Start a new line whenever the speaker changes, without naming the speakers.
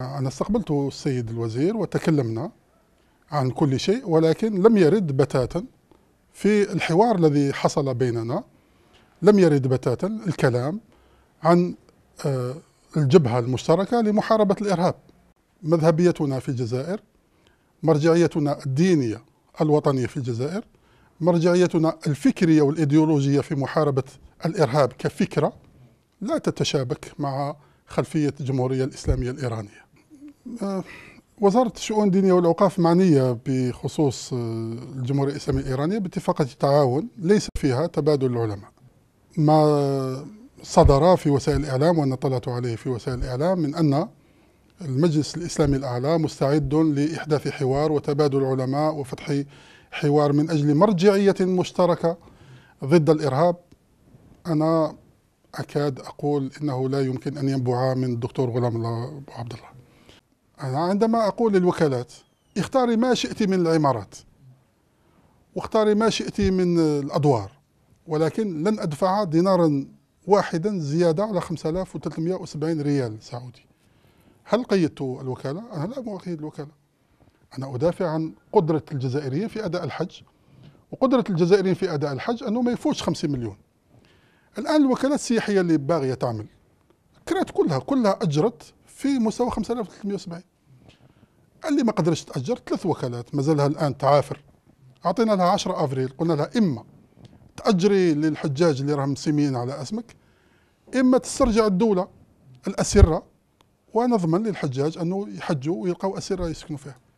أنا استقبلت السيد الوزير وتكلمنا عن كل شيء ولكن لم يرد بتاتا في الحوار الذي حصل بيننا لم يرد بتاتا الكلام عن آه، الجبهة المشتركة لمحاربة الإرهاب مذهبيتنا في الجزائر مرجعيتنا الدينية الوطنية في الجزائر مرجعيتنا الفكرية والإيديولوجية في محاربة الإرهاب كفكرة لا تتشابك مع خلفية الجمهورية الإسلامية الإيرانية آه، وزارة الشؤون الدينية والأوقاف معنية بخصوص آه، الجمهورية الإسلامية الإيرانية باتفاقة تعاون ليس فيها تبادل العلماء ما صدر في وسائل الإعلام وأنا طلعت عليه في وسائل الإعلام من أن المجلس الإسلامي الأعلى مستعد لإحداث حوار وتبادل علماء وفتح حوار من أجل مرجعية مشتركة ضد الإرهاب أنا أكاد أقول إنه لا يمكن أن ينبع من الدكتور غلام الله أبو عبد الله عندما أقول للوكالات اختاري ما شئت من العمارات واختاري ما شئت من الأدوار ولكن لن أدفع دينارا واحدا زيادة على 5370 ريال سعودي هل قيدت الوكالة؟ أنا لا أقيد الوكالة أنا أدافع عن قدرة الجزائريين في أداء الحج وقدرة الجزائريين في أداء الحج أنه ما يفوتش 50 مليون الآن الوكالات السياحية اللي باغية تعمل كرات كلها كلها أجرت في مستوى 5370 اللي ما قدرش تاجر ثلاث وكالات مازالها الان تعافر اعطينا لها 10 افريل قلنا لها اما تاجري للحجاج اللي راهم مسيمين على اسمك اما تسترجع الدوله الاسره ونضمن للحجاج انه يحجوا ويلقوا اسره يسكنوا فيها